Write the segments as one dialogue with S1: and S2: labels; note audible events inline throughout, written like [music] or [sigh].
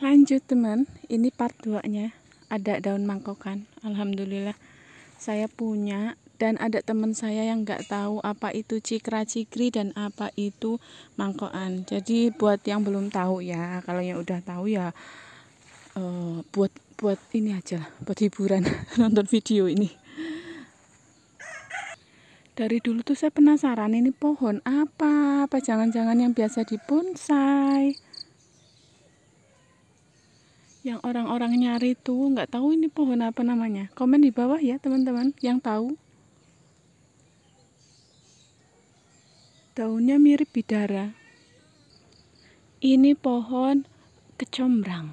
S1: lanjut teman ini part 2 nya ada daun mangkokan Alhamdulillah saya punya dan ada teman saya yang nggak tahu apa itu cikra cikri dan apa itu mangkokan jadi buat yang belum tahu ya kalau yang udah tahu ya uh, buat buat ini aja lah buat hiburan [laughs] nonton video ini dari dulu tuh saya penasaran ini pohon apa apa jangan-jangan yang biasa di bonsai yang orang-orang nyari tuh nggak tahu ini pohon apa namanya komen di bawah ya teman-teman yang tahu daunnya mirip bidara ini pohon kecombrang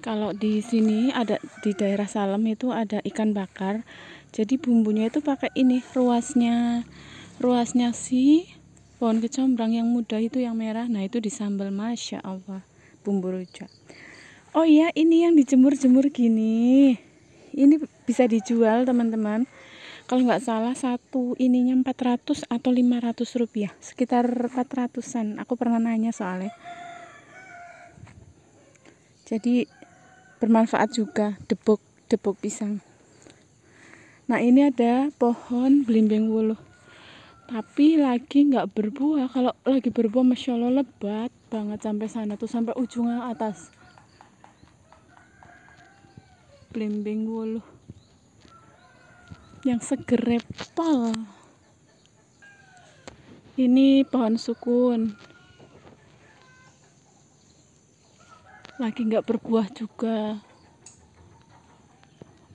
S1: kalau di sini ada di daerah Salem itu ada ikan bakar jadi bumbunya itu pakai ini ruasnya ruasnya si pohon kecombrang yang muda itu yang merah nah itu disambal masya Allah bumbu rujak oh iya ini yang dijemur-jemur gini ini bisa dijual teman-teman kalau nggak salah satu ininya 400 atau 500 rupiah sekitar 400an aku pernah nanya soalnya jadi bermanfaat juga debuk debuk pisang nah ini ada pohon belimbing wuluh tapi lagi nggak berbuah kalau lagi berbuah masya allah lebat banget sampai sana tuh sampai ujungnya atas blimbing wuluh yang seger ini pohon sukun lagi nggak berbuah juga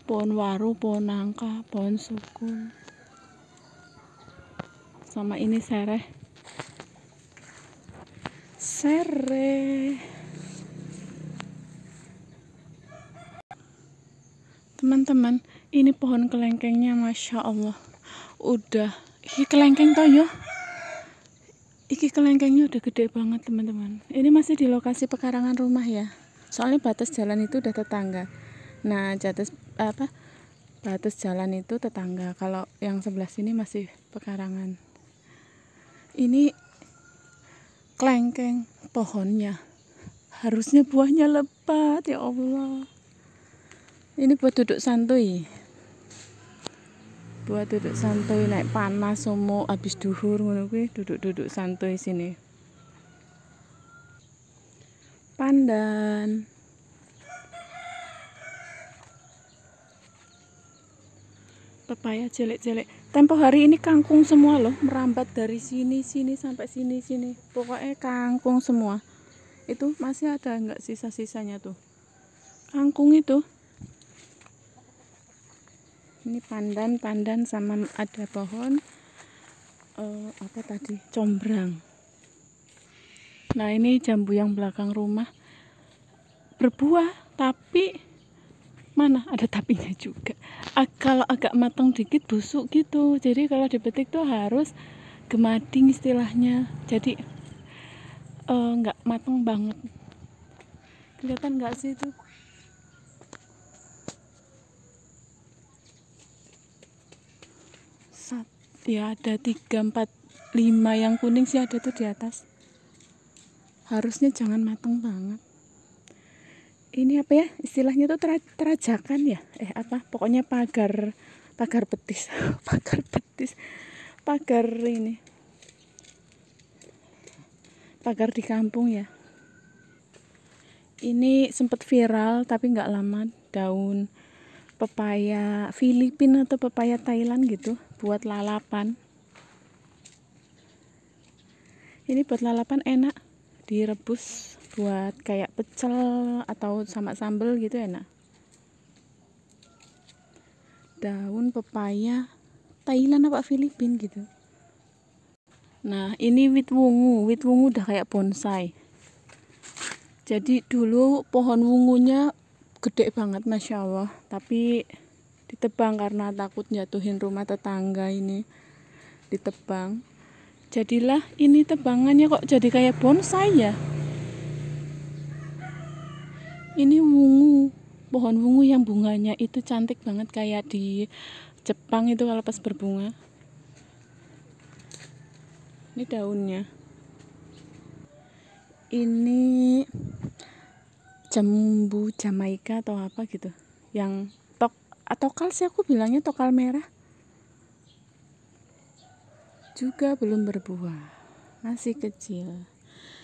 S1: pohon waru pohon nangka pohon sukun sama ini Sere, Sere. teman-teman ini pohon kelengkengnya Masya Allah udah iki kelengkeng toh yo iki kelengkengnya udah gede banget teman-teman ini masih di lokasi pekarangan rumah ya soalnya batas jalan itu udah tetangga nah jatuh apa batas jalan itu tetangga kalau yang sebelah sini masih pekarangan ini kelengkeng pohonnya harusnya buahnya lebat ya Allah ini buat duduk santuy buat duduk santuy naik panas semua habis duhur duduk-duduk santuy sini pandan pepaya jelek-jelek tempo hari ini kangkung semua loh merambat dari sini sini sampai sini sini pokoknya kangkung semua itu masih ada nggak sisa-sisanya tuh kangkung itu ini pandan pandan sama ada pohon uh, apa tadi combrang nah ini jambu yang belakang rumah berbuah tapi mana ada tapinya juga A kalau agak matang dikit busuk gitu jadi kalau dipetik tuh harus gemading istilahnya jadi eh, nggak uh, matang banget kelihatan nggak sih itu Sat, ya ada tiga empat lima yang kuning sih ada tuh di atas harusnya jangan matang banget ini apa ya istilahnya tuh terajakan ya eh apa pokoknya pagar pagar betis [laughs] pagar betis pagar ini pagar di kampung ya ini sempat viral tapi nggak lama daun pepaya Filipina atau pepaya Thailand gitu buat lalapan ini buat lalapan enak direbus buat kayak pecel atau sama sambel gitu enak daun pepaya Thailand apa Filipin gitu nah ini wit wungu wit wungu udah kayak bonsai jadi dulu pohon wungunya gede banget Masya Allah tapi ditebang karena takut jatuhin rumah tetangga ini ditebang jadilah ini tebangannya kok jadi kayak bonsai ya ini wungu pohon wungu yang bunganya itu cantik banget kayak di Jepang itu kalau pas berbunga ini daunnya ini jambu Jamaika atau apa gitu yang tok atokal ah, sih aku bilangnya tokal merah juga belum berbuah masih kecil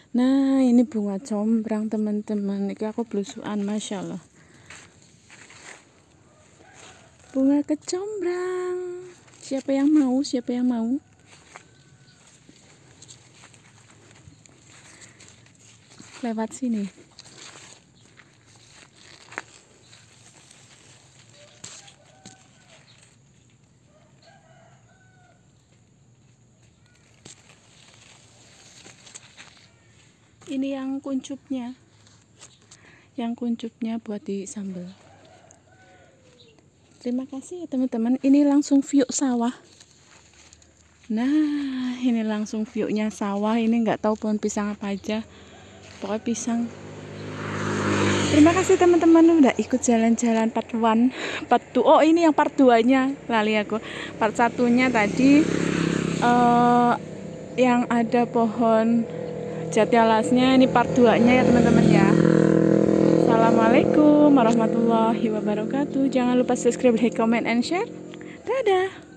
S1: nah ini bunga combrang teman-teman ini aku blusukan, masya Allah bunga kecombrang siapa yang mau siapa yang mau lewat sini ini yang kuncupnya yang kuncupnya buat di sambal terima kasih ya teman-teman ini langsung view sawah nah ini langsung viewnya sawah ini nggak tahu pohon pisang apa aja pokoknya pisang Terima kasih teman-teman udah ikut jalan-jalan part 1, part 2. Oh, ini yang part 2-nya. Lali aku. Part satunya tadi uh, yang ada pohon alasnya ini part 2 nya ya teman-teman ya Assalamualaikum warahmatullahi wabarakatuh Jangan lupa subscribe, like, comment, and share Dadah